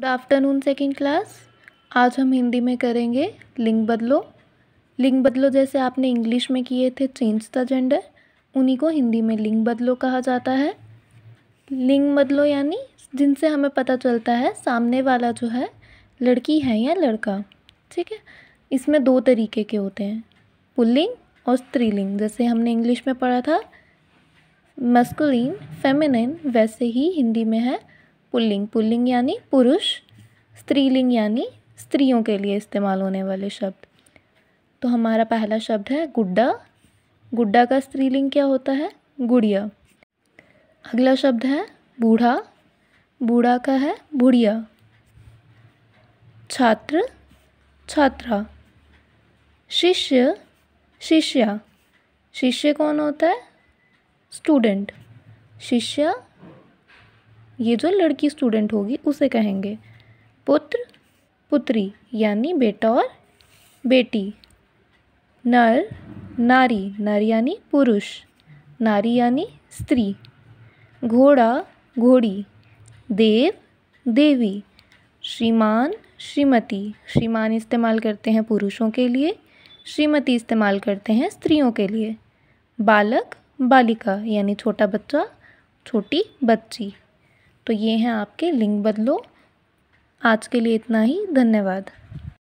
good afternoon second class आज हम हिंदी में करेंगे लिंग बदलो लिंग बदलो जैसे आपने इंग्लिश में किए थे चेंज द जेंडर उन्हीं को हिंदी में लिंग बदलो कहा जाता है लिंग बदलो यानी जिनसे हमें पता चलता है सामने वाला जो है लड़की है या लड़का ठीक है इसमें दो तरीके के होते हैं पुल्लिंग और स्त्रीलिंग जैसे हमने इंग्लिश में पढ़ा था मस्कुलिन फेमिनिन वैसे ही हिंदी में है पुल्लिंग पुल्लिंग यानी पुरुष स्त्रीलिंग यानी स्त्रियों के लिए इस्तेमाल होने वाले शब्द तो हमारा पहला शब्द है गुड्डा गुड्डा का स्त्रीलिंग क्या होता है गुड़िया अगला शब्द है बूढ़ा बूढ़ा का है बुढ़िया छात्र छात्रा शिष्य शिष्या शिष्य कौन होता है स्टूडेंट शिष्या ये जो लड़की स्टूडेंट होगी उसे कहेंगे पुत्र पुत्री यानी बेटा और बेटी नर नारी नर यानी पुरुष नारी यानी स्त्री घोड़ा घोड़ी देव देवी श्रीमान श्रीमती श्रीमान इस्तेमाल करते हैं पुरुषों के लिए श्रीमती इस्तेमाल करते हैं स्त्रियों के लिए बालक बालिका यानी छोटा बच्चा छोटी बच्ची तो ये हैं आपके लिंक बदलो आज के लिए इतना ही धन्यवाद